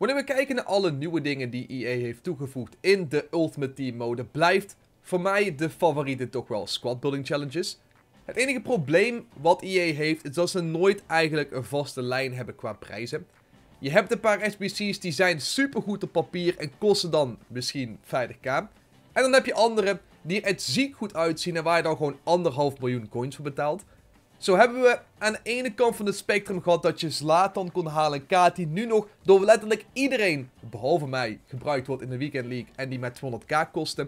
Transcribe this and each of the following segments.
Wanneer we kijken naar alle nieuwe dingen die EA heeft toegevoegd in de Ultimate Team mode, blijft voor mij de favoriete toch wel squad building challenges. Het enige probleem wat EA heeft is dat ze nooit eigenlijk een vaste lijn hebben qua prijzen. Je hebt een paar SBC's die zijn supergoed op papier en kosten dan misschien 50k. En dan heb je andere die er ziek goed uitzien en waar je dan gewoon anderhalf miljoen coins voor betaalt. Zo hebben we aan de ene kant van het spectrum gehad dat je Zlatan kon halen. kaart die nu nog door letterlijk iedereen, behalve mij, gebruikt wordt in de Weekend League. En die met 200k kostte.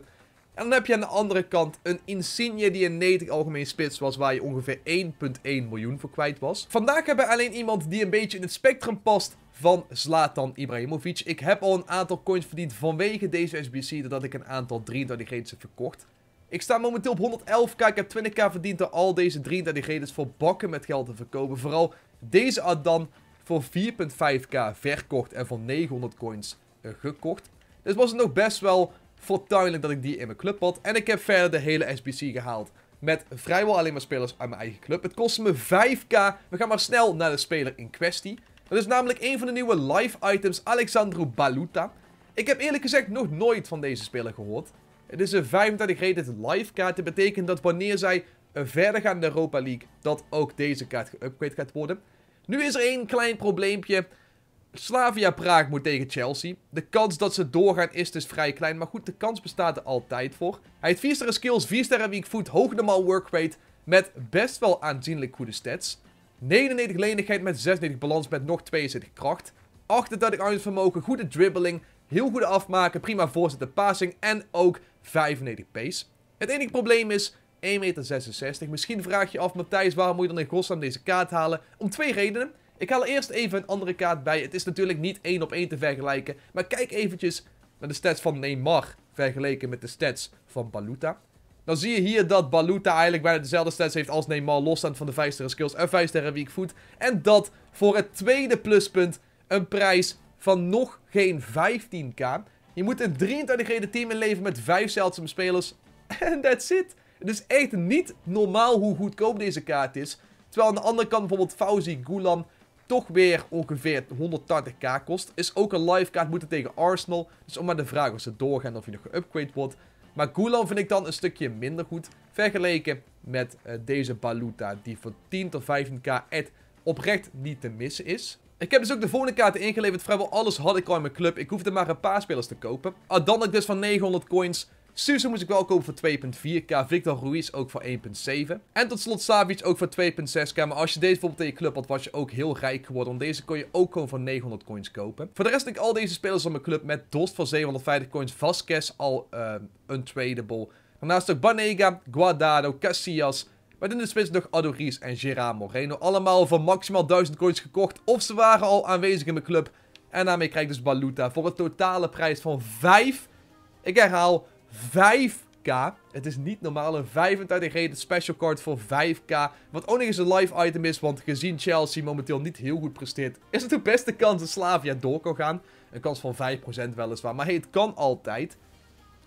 En dan heb je aan de andere kant een Insigne die een 90 algemeen spits was. Waar je ongeveer 1,1 miljoen voor kwijt was. Vandaag hebben we alleen iemand die een beetje in het spectrum past van Zlatan Ibrahimovic. Ik heb al een aantal coins verdiend vanwege deze SBC. Doordat ik een aantal 23 reeds heb verkocht. Ik sta momenteel op 111k. Ik heb 20k verdiend door al deze 33 redens voor bakken met geld te verkopen. Vooral deze dan voor 4.5k verkocht en voor 900 coins eh, gekocht. Dus was het nog best wel fortuinlijk dat ik die in mijn club had. En ik heb verder de hele SBC gehaald. Met vrijwel alleen maar spelers uit mijn eigen club. Het kostte me 5k. We gaan maar snel naar de speler in kwestie. Dat is namelijk een van de nieuwe live items, Alexandro Baluta. Ik heb eerlijk gezegd nog nooit van deze speler gehoord. Het is een 35-rated live kaart. Dat betekent dat wanneer zij verder gaan in de Europa League, dat ook deze kaart geupgrade gaat worden. Nu is er één klein probleempje. Slavia Praag moet tegen Chelsea. De kans dat ze doorgaan is dus vrij klein. Maar goed, de kans bestaat er altijd voor. Hij heeft 4 sterren skills, 4 sterren weak foot, hoog normaal work rate. Met best wel aanzienlijk goede stats. 99 lenigheid met 96 balans met nog 72 kracht. 38 armsvermogen, goede dribbling. Heel goede afmaken, prima voorzitter passing en ook 95 pace. Het enige probleem is 1,66 meter. Misschien vraag je af, Matthijs, waarom moet je dan in godsnaam deze kaart halen? Om twee redenen. Ik haal eerst even een andere kaart bij. Het is natuurlijk niet één op één te vergelijken. Maar kijk eventjes naar de stats van Neymar vergeleken met de stats van Baluta. Dan zie je hier dat Baluta eigenlijk bijna dezelfde stats heeft als Neymar losstaand van de 5 sterren skills en 5 sterren weak foot. En dat voor het tweede pluspunt een prijs van nog geen 15k. Je moet een 23 reden team inleveren met 5 zeldzame spelers. En that's it. Het is echt niet normaal hoe goedkoop deze kaart is. Terwijl aan de andere kant bijvoorbeeld Fauzi Gulam toch weer ongeveer 180k kost. Is ook een live kaart moeten tegen Arsenal. Dus om maar de vraag of ze doorgaan of hij nog geüpgrade wordt. Maar Gulam vind ik dan een stukje minder goed. Vergeleken met eh, deze Baluta. Die voor 10 tot 15k echt oprecht niet te missen is. Ik heb dus ook de volgende kaarten ingeleverd. Vrijwel alles had ik al in mijn club. Ik hoefde maar een paar spelers te kopen. Ah, ik dus van 900 coins. Susan moest ik wel kopen voor 2.4k. Victor Ruiz ook voor 1.7. En tot slot Savic ook voor 2.6k. Maar als je deze bijvoorbeeld in je club had, was je ook heel rijk geworden. Want deze kon je ook gewoon voor 900 coins kopen. Voor de rest heb ik al deze spelers op mijn club met Dost van 750 coins. Vasquez al uh, eh, untradable. Daarnaast ook Banega, Guardado, Casillas, met in de spits nog Adoris en Gerard Moreno. Allemaal voor maximaal 1000 coins gekocht. Of ze waren al aanwezig in mijn club. En daarmee krijg ik dus Baluta voor een totale prijs van 5. Ik herhaal 5k. Het is niet normaal. Een 35 reden special card voor 5k. Wat ook nog eens een live item is. Want gezien Chelsea momenteel niet heel goed presteert. Is het de beste kans dat Slavia door kan gaan. Een kans van 5% weliswaar. Maar hey, het kan altijd.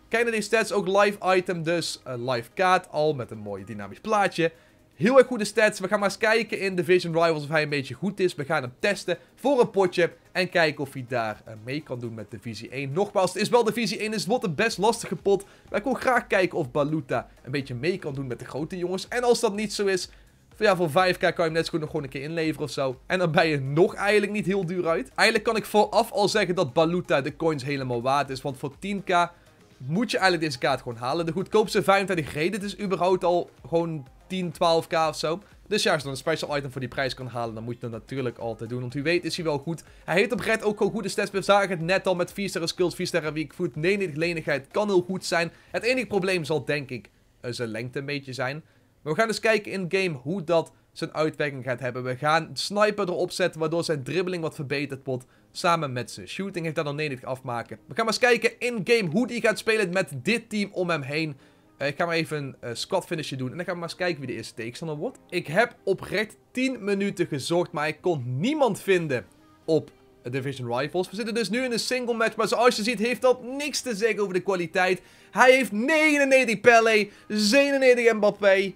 Kijk naar deze stats, ook live item dus. Een eh, live kaart al met een mooi dynamisch plaatje. Heel erg goede stats. We gaan maar eens kijken in Division Rivals of hij een beetje goed is. We gaan hem testen voor een potje. En kijken of hij daar eh, mee kan doen met Divisie 1. Nogmaals, het is wel Divisie 1, dus het wordt een best lastige pot. Maar ik wil graag kijken of Baluta een beetje mee kan doen met de grote jongens. En als dat niet zo is, ja, voor 5k kan je hem net zo goed nog gewoon een keer inleveren of zo. En dan ben je nog eigenlijk niet heel duur uit. Eigenlijk kan ik vooraf al zeggen dat Baluta de coins helemaal waard is. Want voor 10k moet je eigenlijk deze kaart gewoon halen. De goedkoopste 25 reden. is überhaupt al gewoon 10, 12k of zo. Dus ja, als je dan een special item voor die prijs kan halen, dan moet je dat natuurlijk altijd doen. Want u weet is hij wel goed. Hij heeft op Red ook gewoon goede stats. We zagen het net al met 4 sterren skills, 4 sterren weak foot, 99 lenigheid. Kan heel goed zijn. Het enige probleem zal denk ik eh, zijn lengte een beetje zijn. Maar we gaan eens dus kijken in game hoe dat zijn uitwerking gaat hebben. We gaan sniper erop zetten, waardoor zijn dribbling wat verbeterd wordt. Samen met zijn shooting heeft dat nog niet afmaken. We gaan maar eens kijken in-game hoe die gaat spelen met dit team om hem heen. Eh, ik ga maar even een uh, squad finishje doen. En dan gaan we maar eens kijken wie de eerste tegenstander wordt. Ik heb oprecht 10 minuten gezocht, maar ik kon niemand vinden op Division Rivals. We zitten dus nu in een single match, maar zoals je ziet heeft dat niks te zeggen over de kwaliteit. Hij heeft 99 Pele, 97 Mbappé,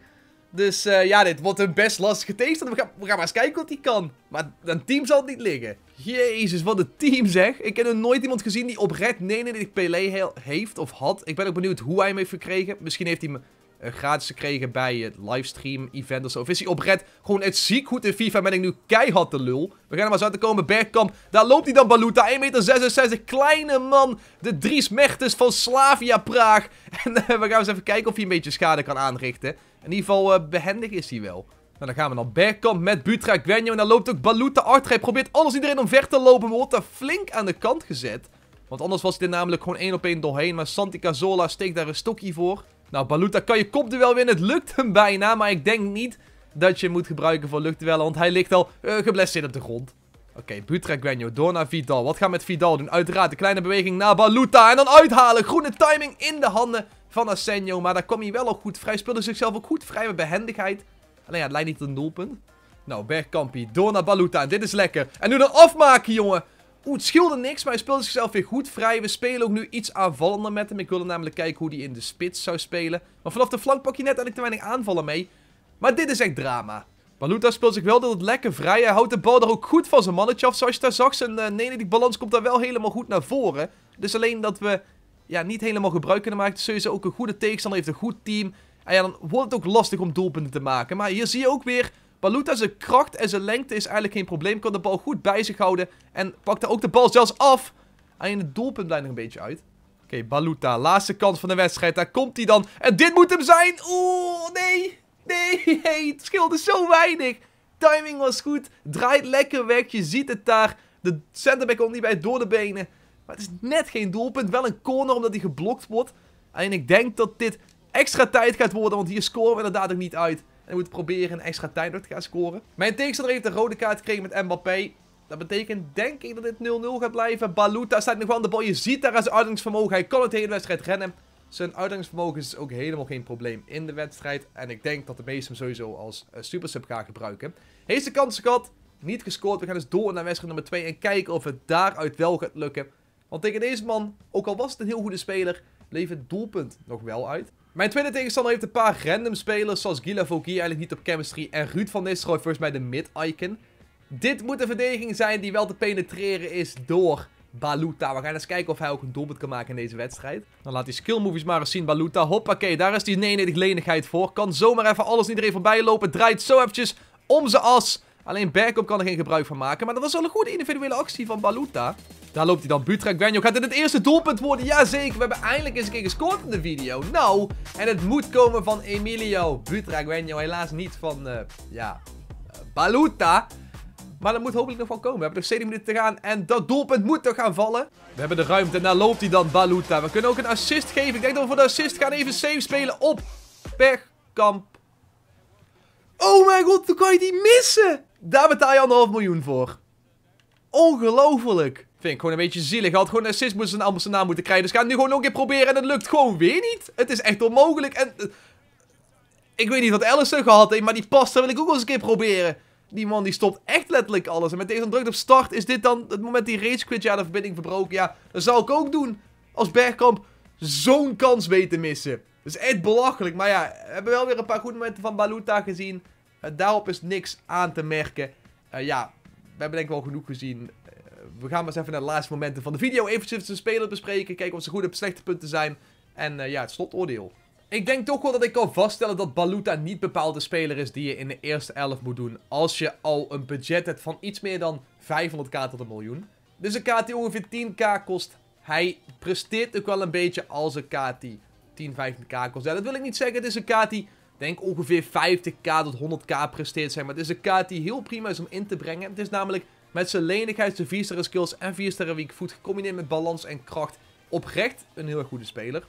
dus eh, ja, dit wordt een best lastige tegenstander. We gaan, we gaan maar eens kijken wat hij kan. Maar een team zal het niet liggen. Jezus, wat een team zeg. Ik heb nog nooit iemand gezien die Red 99 Pelé heeft of had. Ik ben ook benieuwd hoe hij hem heeft gekregen. Misschien heeft hij hem eh, gratis gekregen bij het livestream event of zo. Of is hij op Red gewoon het ziek goed in FIFA? Ben ik nu keihard de lul. We gaan er maar eens uit te komen. Bergkamp, daar loopt hij dan Baluta. 1,66 meter. Kleine man. De Dries Mertens van Slavia Praag. En eh, we gaan eens even kijken of hij een beetje schade kan aanrichten. In ieder geval eh, behendig is hij wel. Nou, dan gaan we naar Bergkamp met Butra En dan loopt ook Baluta achter. Hij probeert alles iedereen omver te lopen. Maar wordt daar flink aan de kant gezet. Want anders was dit namelijk gewoon één op één doorheen. Maar Santi Cazola steekt daar een stokje voor. Nou, Baluta kan je kopduel winnen. Het lukt hem bijna. Maar ik denk niet dat je hem moet gebruiken voor luchtduellen. Want hij ligt al uh, geblesseerd op de grond. Oké, okay, Butra door naar Vidal. Wat gaan we met Vidal doen? Uiteraard de kleine beweging naar Baluta. En dan uithalen. Groene timing in de handen van Asensio. Maar daar kwam hij wel al goed vrij. Speelde zichzelf ook goed vrij met behendigheid. Alleen ja, het lijkt niet tot een doelpunt. Nou, Bergkampie, Door naar Baluta. Dit is lekker. En nu de afmaken, jongen. Oeh, het scheelde niks, maar hij speelde zichzelf weer goed vrij. We spelen ook nu iets aanvallender met hem. Ik wilde namelijk kijken hoe hij in de spits zou spelen. Maar vanaf de flank pak je net eigenlijk te weinig aanvallen mee. Maar dit is echt drama. Baluta speelt zich wel het lekker vrij. Hij houdt de bal er ook goed van zijn mannetje af. Zoals je daar zag, zijn uh, die balans komt daar wel helemaal goed naar voren. Dus alleen dat we ja, niet helemaal gebruik kunnen maken. Ze is sowieso ook een goede tegenstander, heeft een goed team. En ja, dan wordt het ook lastig om doelpunten te maken. Maar hier zie je ook weer, Baluta zijn kracht en zijn lengte is eigenlijk geen probleem. Kan de bal goed bij zich houden en pakt daar ook de bal zelfs af. En in het doelpunt blijft nog een beetje uit. Oké, okay, Baluta, laatste kant van de wedstrijd. Daar komt hij dan. En dit moet hem zijn. Oeh, nee. Nee, hey, het scheelde zo weinig. Timing was goed. Draait lekker weg. Je ziet het daar. De centerback komt niet bij door de benen. Maar het is net geen doelpunt. Wel een corner omdat hij geblokt wordt. Alleen ik denk dat dit extra tijd gaat worden. Want hier scoren we inderdaad ook niet uit. En we moeten proberen een extra tijd door te gaan scoren. Mijn tegenstander heeft een rode kaart gekregen met Mbappé. Dat betekent denk ik dat dit 0-0 gaat blijven. Baluta staat nog wel aan de bal. Je ziet daar zijn uithoudingsvermogen. Hij kan het de hele wedstrijd rennen. Zijn uithoudingsvermogen is ook helemaal geen probleem in de wedstrijd. En ik denk dat de meesten hem sowieso als super eh, supersub gaan gebruiken. Heeft de kans gehad. Niet gescoord. We gaan dus door naar wedstrijd nummer 2. En kijken of het daaruit wel gaat lukken. Want tegen deze man, ook al was het een heel goede speler, bleef het doelpunt nog wel uit. Mijn tweede tegenstander heeft een paar random spelers, zoals Gila Vogier eigenlijk niet op chemistry. En Ruud van Nistelrooy volgens mij de mid-icon. Dit moet een verdediging zijn die wel te penetreren is door Baluta. We gaan eens kijken of hij ook een doelpunt kan maken in deze wedstrijd. Dan laat die skillmovies maar eens zien, Baluta. Hoppakee, daar is die 99 lenigheid voor. Kan zomaar even alles iedereen voorbij lopen. Draait zo eventjes om zijn as. Alleen Berkop kan er geen gebruik van maken. Maar dat was wel een goede individuele actie van Baluta. Daar loopt hij dan. Butragueño Benjo. Gaat dit het eerste doelpunt worden? Jazeker. We hebben eindelijk eens een keer gescoord in de video. Nou. En het moet komen van Emilio. Butragueño Helaas niet van, eh, ja, eh, Baluta. Maar dat moet hopelijk nog wel komen. We hebben nog 7 minuten te gaan. En dat doelpunt moet toch gaan vallen. We hebben de ruimte. En daar loopt hij dan, Baluta. We kunnen ook een assist geven. Ik denk dat we voor de assist gaan even safe spelen op Bergkamp. Oh mijn god, hoe kan je die missen? Daar betaal je anderhalf miljoen voor. Ongelooflijk. Vind ik gewoon een beetje zielig. had gewoon assist moeten zijn, allemaal zijn naam moeten krijgen. Dus ga nu gewoon nog een keer proberen en het lukt gewoon weer niet. Het is echt onmogelijk. En, eh, ik weet niet wat Allison gehad heeft, maar die pasta wil ik ook wel eens een keer proberen. Die man die stopt echt letterlijk alles. En met deze druk op start is dit dan het moment die rage quit. Ja, de verbinding verbroken. Ja, dat zou ik ook doen. Als Bergkamp zo'n kans weet te missen. Dat is echt belachelijk. Maar ja, we hebben wel weer een paar goede momenten van Baluta gezien. Eh, daarop is niks aan te merken. Eh, ja, we hebben denk ik wel genoeg gezien we gaan maar eens even naar de laatste momenten van de video. Even de speler bespreken, kijken wat zijn goede en slechte punten zijn. En eh, ja, het slotoordeel. Ik denk toch wel dat ik kan vaststellen dat Baluta niet bepaald de speler is die je in de eerste 11 moet doen. Als je al een budget hebt van iets meer dan 500k tot een miljoen. Dus een die ongeveer 10k kost. Hij presteert ook wel een beetje als een die 10, 15k kost. dat wil ik niet zeggen. Het is een die denk ongeveer 50k tot 100k presteert. zijn, maar. Het is een kaart die heel prima is om in te brengen. Het is namelijk met zijn lenigheid, zijn 4 sterren skills en 4 sterren weak foot gecombineerd met balans en kracht oprecht een heel goede speler.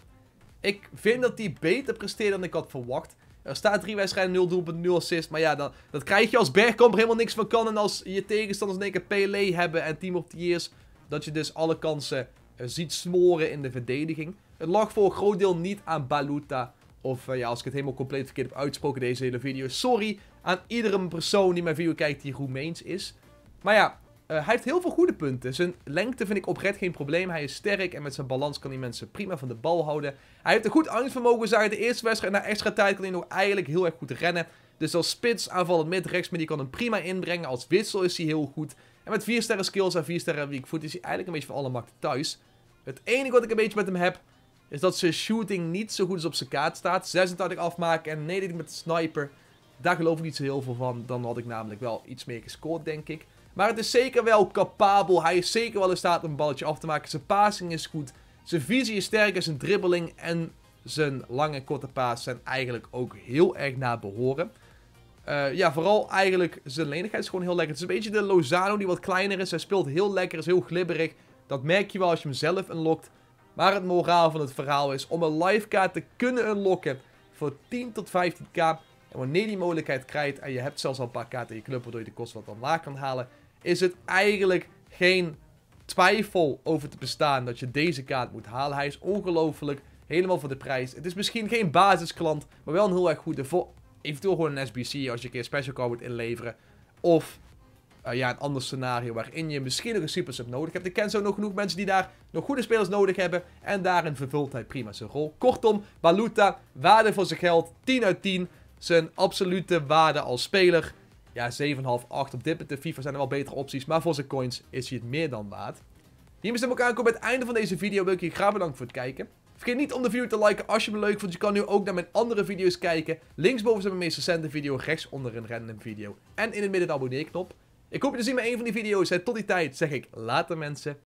Ik vind dat hij beter presteert dan ik had verwacht. Er staat drie wedstrijden, 0 doelpunt, 0 assist. Maar ja, dat, dat krijg je als Bergkamp helemaal niks van kan. En als je tegenstanders in één keer PLA e hebben en Team of the Years. Dat je dus alle kansen eh, ziet smoren in de verdediging. Het lag voor een groot deel niet aan Baluta. Of eh, ja, als ik het helemaal compleet verkeerd heb uitsproken deze hele video. Sorry aan iedere persoon die mijn video kijkt die Roemeens is. Maar ja, eh, hij heeft heel veel goede punten. Zijn lengte vind ik oprecht geen probleem. Hij is sterk en met zijn balans kan hij mensen prima van de bal houden. Hij heeft een goed angstvermogen, zei de eerste wedstrijd. Na extra tijd kan hij nog eigenlijk heel erg goed rennen. Dus als spits aanvallend mid, rechts, maar die kan hem prima inbrengen. Als wissel is hij heel goed. En met 4 sterren skills en 4 sterren weak is hij eigenlijk een beetje van alle markten thuis. Het enige wat ik een beetje met hem heb, is dat zijn shooting niet zo goed is op zijn kaart staat. 86 afmaken en nee, met de sniper. Daar geloof ik niet zo heel veel van. Dan had ik namelijk wel iets meer gescoord, denk ik. Maar het is zeker wel capabel. Hij is zeker wel in staat om een balletje af te maken. Zijn passing is goed. Zijn visie is sterk zijn dribbeling en zijn lange en korte paas zijn eigenlijk ook heel erg naar behoren. Eh, ja, vooral eigenlijk zijn lenigheid is gewoon heel lekker. Het is een beetje de Lozano die wat kleiner is. Hij speelt heel lekker, is heel glibberig. Dat merk je wel als je hem zelf unlockt. Maar het moraal van het verhaal is om een kaart te kunnen unlocken voor 10 tot 15k. En wanneer je die mogelijkheid krijgt en je hebt zelfs al een paar kaarten in je club waardoor je de kosten wat dan laag kan halen, is het eigenlijk geen twijfel over te bestaan dat je deze kaart moet halen. Hij is ongelooflijk, helemaal voor de prijs. Het is misschien geen basisklant, maar wel een heel erg goede voor eventueel gewoon een SBC als je een keer special card moet inleveren. Of eh, ja, een ander scenario waarin je misschien nog een super sub nodig hebt. Ik ken zo nog genoeg mensen die daar nog goede spelers nodig hebben. En daarin vervult hij prima zijn rol. Kortom, Baluta, waarde voor zijn geld, 10 uit 10. Zijn absolute waarde als speler ja, 7,5, 8. Op dit moment de FIFA zijn er wel betere opties. Maar voor zijn coins is hij het meer dan waard. Hiermee zijn we aankomen bij het einde van deze video. Wil ik je graag bedanken voor het kijken. Vergeet niet om de video te liken als je me leuk vond. Je kan nu ook naar mijn andere video's kijken. Linksboven zijn mijn meest recente video, rechtsonder een random video. En in het midden de abonneerknop. Ik hoop je te zien bij een van die video's. En tot die tijd zeg ik later mensen.